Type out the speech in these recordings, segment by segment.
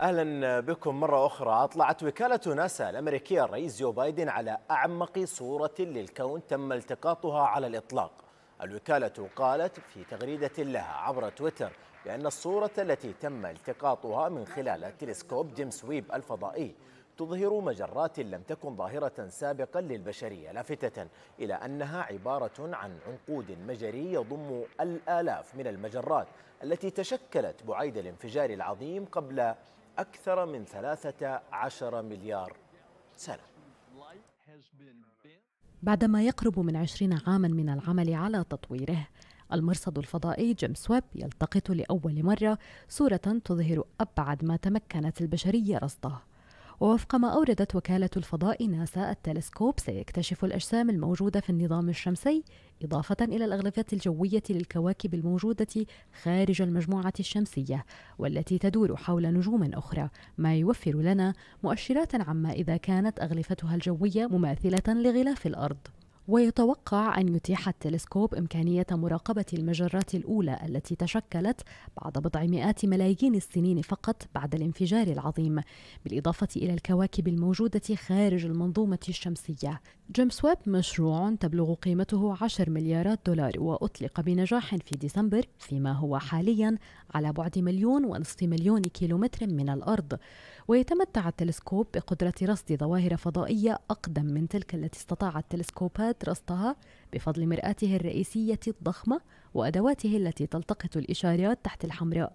اهلا بكم مره اخرى اطلعت وكاله ناسا الامريكيه الرئيس جو بايدن على اعمق صوره للكون تم التقاطها على الاطلاق. الوكاله قالت في تغريده لها عبر تويتر بان الصوره التي تم التقاطها من خلال تلسكوب جيمس ويب الفضائي تظهر مجرات لم تكن ظاهرة سابقا للبشرية لافتة إلى أنها عبارة عن عنقود مجري يضم الآلاف من المجرات التي تشكلت بعيد الانفجار العظيم قبل أكثر من 13 مليار سنة بعدما يقرب من عشرين عاما من العمل على تطويره المرصد الفضائي جيمس ويب يلتقط لأول مرة صورة تظهر أبعد ما تمكنت البشرية رصده ووفق ما أوردت وكالة الفضاء ناسا التلسكوب سيكتشف الأجسام الموجودة في النظام الشمسي إضافة إلى الأغلفة الجوية للكواكب الموجودة خارج المجموعة الشمسية والتي تدور حول نجوم أخرى ما يوفر لنا مؤشرات عما إذا كانت أغلفتها الجوية مماثلة لغلاف الأرض ويتوقع أن يتيح التلسكوب إمكانية مراقبة المجرات الأولى التي تشكلت بعد بضع مئات ملايين السنين فقط بعد الانفجار العظيم بالإضافة إلى الكواكب الموجودة خارج المنظومة الشمسية جيمس ويب مشروع تبلغ قيمته 10 مليارات دولار وأطلق بنجاح في ديسمبر فيما هو حاليا على بعد مليون ونصف مليون كيلومتر من الأرض ويتمتع التلسكوب بقدرة رصد ظواهر فضائية أقدم من تلك التي استطاعت تلسكوبات رصدها بفضل مرآته الرئيسية الضخمة وأدواته التي تلتقط الإشارات تحت الحمراء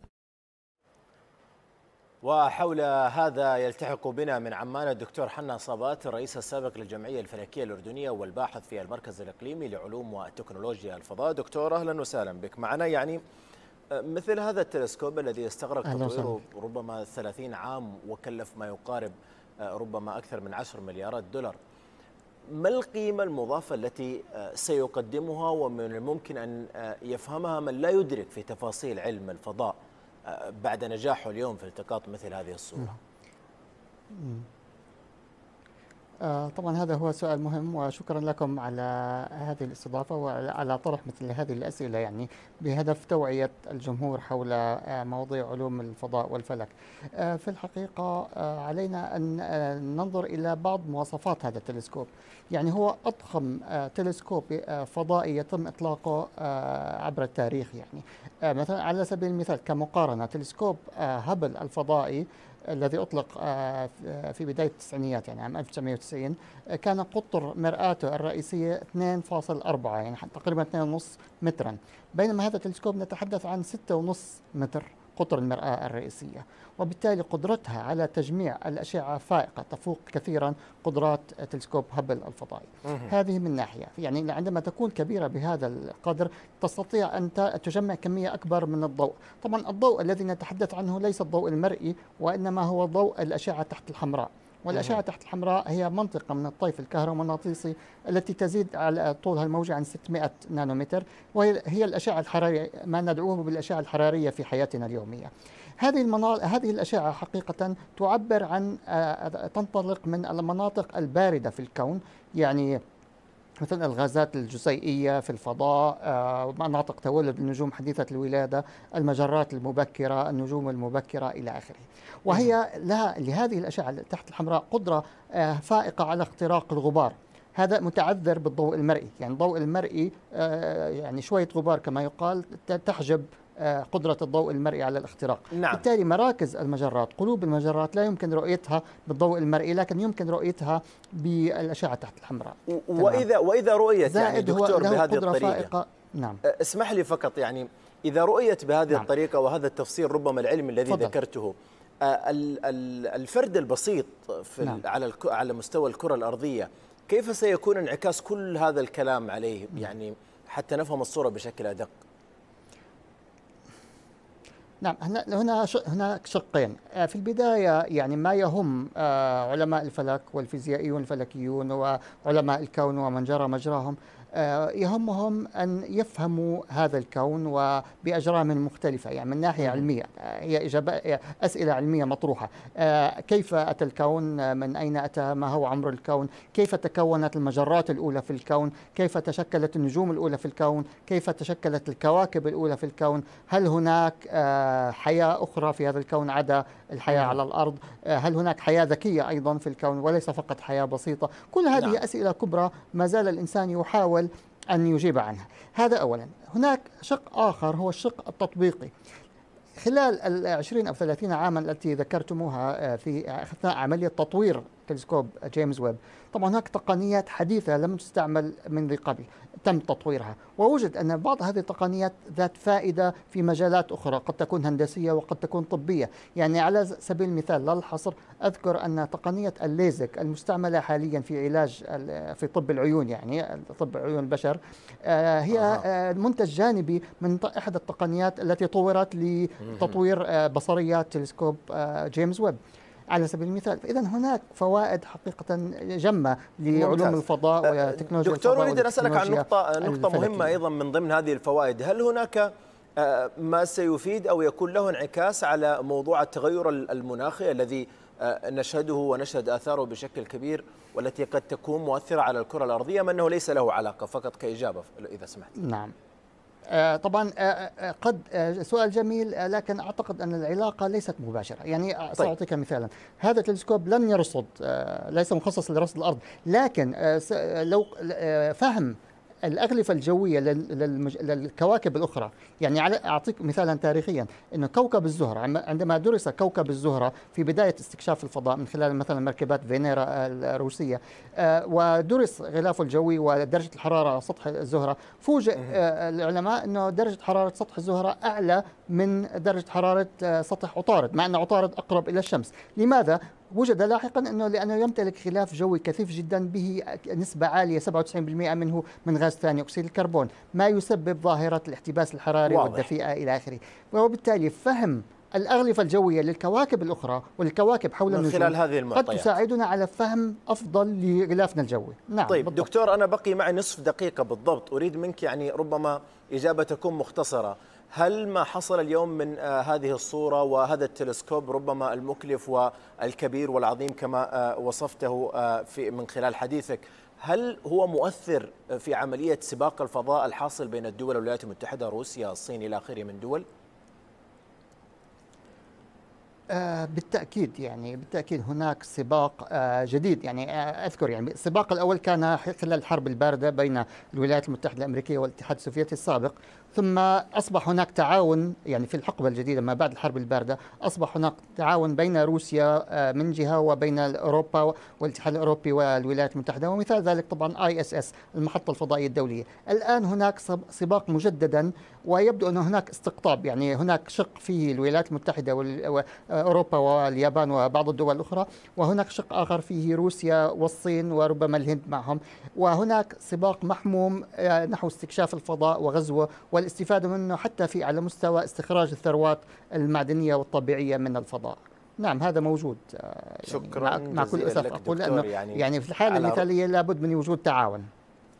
وحول هذا يلتحق بنا من عمان الدكتور حنا صبات الرئيس السابق للجمعية الفلكية الأردنية والباحث في المركز الإقليمي لعلوم وتكنولوجيا الفضاء دكتور أهلا وسهلا بك معنا يعني آه، مثل هذا التلسكوب الذي استغرق تطويره ربما 30 عام وكلف ما يقارب آه، ربما أكثر من 10 مليارات دولار ما القيمة المضافة التي آه، سيقدمها ومن الممكن أن يفهمها من لا يدرك في تفاصيل علم الفضاء بعد نجاحه اليوم في التقاط مثل هذه الصورة نعم. آه، طبعا هذا هو سؤال مهم وشكرا لكم على هذه الاستضافة وعلى طرح مثل هذه الأسئلة يعني بهدف توعية الجمهور حول آه، مواضيع علوم الفضاء والفلك آه، في الحقيقة علينا أن ننظر إلى بعض مواصفات هذا التلسكوب يعني هو أضخم تلسكوب فضائي يتم إطلاقه عبر التاريخ يعني مثلا على سبيل المثال كمقارنة تلسكوب هبل الفضائي الذي أطلق آه، في بداية التسعينيات يعني عام 1990 كان قطر مرآته الرئيسية 2.4 يعني تقريبا 2.5 مترا بينما هذا التلسكوب نتحدث عن 6.5 متر قطر المرآة الرئيسية وبالتالي قدرتها على تجميع الأشعة فائقة تفوق كثيرا قدرات تلسكوب هابل الفضائي هذه من ناحية يعني عندما تكون كبيرة بهذا القدر تستطيع أن تجمع كمية أكبر من الضوء طبعا الضوء الذي نتحدث عنه ليس الضوء المرئي وإنما هو ضوء الأشعة تحت الحمراء والأشعة تحت الحمراء هي منطقة من الطيف الكهرومغناطيسي التي تزيد على طولها الموجة عن 600 نانومتر وهي الأشعة الحرارية ما ندعوه بالأشعة الحرارية في حياتنا اليومية هذه المناطق هذه الأشعة حقيقة تعبر عن تنطلق من المناطق الباردة في الكون يعني مثل الغازات الجزيئية في الفضاء آه، مناطق تولد النجوم حديثة الولادة المجرات المبكرة النجوم المبكرة إلى آخره وهي نعم. لها لهذه الأشعة تحت الحمراء قدرة آه، فائقة على اختراق الغبار هذا متعذر بالضوء المرئي يعني الضوء المرئي آه، يعني شوية غبار كما يقال تحجب آه، قدرة الضوء المرئي على الاختراق نعم. بالتالي مراكز المجرات قلوب المجرات لا يمكن رؤيتها بالضوء المرئي لكن يمكن رؤيتها بالأشعة تحت الحمراء وإذا, وإذا رؤيت يعني دكتور بهذه الطريقة فائقة. نعم. آه، اسمح لي فقط يعني إذا رؤيت بهذه نعم. الطريقة وهذا التفسير ربما العلم الذي فضل. ذكرته آه، الفرد البسيط في نعم. على على مستوى الكرة الأرضية كيف سيكون انعكاس كل هذا الكلام عليه يعني حتى نفهم الصورة بشكل أدق نعم هنا هنا هناك شقين آه، في البدايه يعني ما يهم آه، علماء الفلك والفيزيائيون الفلكيون وعلماء الكون ومن جرى مجراهم آه، يهمهم أن يفهموا هذا الكون وبأجرام مختلفة يعني من ناحية علمية آه، هي إجابة أسئلة علمية مطروحة آه، كيف أتى الكون من أين أتى ما هو عمر الكون كيف تكونت المجرات الأولى في الكون كيف تشكلت النجوم الأولى في الكون كيف تشكلت الكواكب الأولى في الكون هل هناك حياة أخرى في هذا الكون عدا الحياة نعم. على الأرض هل هناك حياة ذكية أيضا في الكون وليس فقط حياة بسيطة كل هذه نعم. أسئلة كبرى ما زال الإنسان يحاول أن يجيب عنها هذا أولا هناك شق آخر هو الشق التطبيقي خلال ال 20 أو 30 عاما التي ذكرتموها آه، في أثناء عملية تطوير تلسكوب آه، جيمس ويب طبعا هناك تقنيات حديثة لم تستعمل منذ قبل تم تطويرها ووجد أن بعض هذه التقنيات ذات فائدة في مجالات أخرى قد تكون هندسية وقد تكون طبية يعني على سبيل المثال لا الحصر أذكر أن تقنية الليزك المستعملة حاليا في علاج في طب العيون يعني طب عيون البشر آه، هي منتج جانبي من إحدى التقنيات التي طورت تطوير آه، بصريات تلسكوب آه، جيمس ويب على سبيل المثال فاذا هناك فوائد حقيقه جمه لعلوم الفضاء آه، وتكنولوجيا دكتور اريد ان اسالك عن نقطه نقطه الفلكية. مهمه ايضا من ضمن هذه الفوائد هل هناك ما سيفيد او يكون له انعكاس على موضوع التغير المناخي الذي نشهده ونشهد اثاره بشكل كبير والتي قد تكون مؤثره على الكره الارضيه ما انه ليس له علاقه فقط كاجابه اذا سمحت نعم آه، طبعا آه، آه، قد سؤال جميل لكن اعتقد ان العلاقه ليست مباشره يعني طيب. ساعطيك طيب. مثالا هذا التلسكوب لن يرصد ليس مخصص لرصد الارض لكن لو فهم الاغلفه الجويه للكواكب الاخرى يعني على اعطيك مثالا تاريخيا انه كوكب الزهره عندما درس كوكب الزهره في بدايه استكشاف الفضاء من خلال مثلا مركبات فينيرا آه، الروسيه آه، ودرس غلافه الجوي ودرجه الحراره على سطح الزهره فوجئ آه، العلماء انه درجه حراره سطح الزهره اعلى من درجه حراره سطح عطارد مع ان عطارد اقرب الى الشمس لماذا وجد لاحقا انه لانه يمتلك خلاف جوي كثيف جدا به نسبه عاليه 97% منه من غاز ثاني اكسيد الكربون، ما يسبب ظاهره الاحتباس الحراري والدفيئه الى اخره، وبالتالي فهم الأغلفة الجوية للكواكب الأخرى والكواكب حول من النجوم خلال هذه المعطيات قد تساعدنا على فهم أفضل لغلافنا الجوي نعم طيب بالضبط. دكتور أنا بقي معي نصف دقيقة بالضبط أريد منك يعني ربما إجابة تكون مختصرة هل ما حصل اليوم من آه، هذه الصورة وهذا التلسكوب ربما المكلف والكبير والعظيم كما آه، وصفته آه، في من خلال حديثك هل هو مؤثر في عملية سباق الفضاء الحاصل بين الدول الولايات المتحدة روسيا الصين إلى آخره من دول؟ آه، بالتاكيد يعني بالتاكيد هناك سباق آه، جديد يعني آه، اذكر يعني السباق الاول كان خلال الحرب البارده بين الولايات المتحده الامريكيه والاتحاد السوفيتي السابق ثم اصبح هناك تعاون يعني في الحقبه الجديده ما بعد الحرب البارده اصبح هناك تعاون بين روسيا من جهه وبين اوروبا والاتحاد الاوروبي والولايات المتحده ومثال ذلك طبعا اي اس اس المحطه الفضائيه الدوليه الان هناك سباق مجددا ويبدو ان هناك استقطاب يعني هناك شق فيه الولايات المتحده أوروبا واليابان وبعض الدول الأخرى وهناك شق آخر فيه روسيا والصين وربما الهند معهم وهناك سباق محموم آه، نحو استكشاف الفضاء وغزوه والاستفادة منه حتى في على مستوى استخراج الثروات المعدنية والطبيعية من الفضاء نعم هذا موجود آه، شكرا مع, مع كل اسف اقول انه يعني, يعني في الحاله المثاليه لابد من وجود تعاون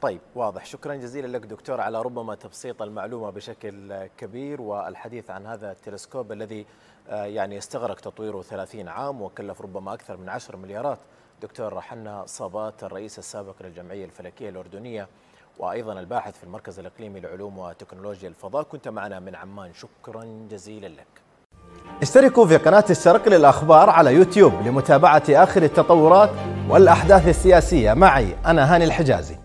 طيب واضح شكرا جزيلا لك دكتور على ربما تبسيط المعلومة بشكل كبير والحديث عن هذا التلسكوب الذي آه، يعني استغرق تطويره 30 عام وكلف ربما أكثر من 10 مليارات دكتور حنا صابات الرئيس السابق للجمعية الفلكية الأردنية وأيضا الباحث في المركز الإقليمي لعلوم وتكنولوجيا الفضاء كنت معنا من عمان شكرا جزيلا لك اشتركوا في قناة الشرق للأخبار على يوتيوب لمتابعة آخر التطورات والأحداث السياسية معي أنا هاني الحجازي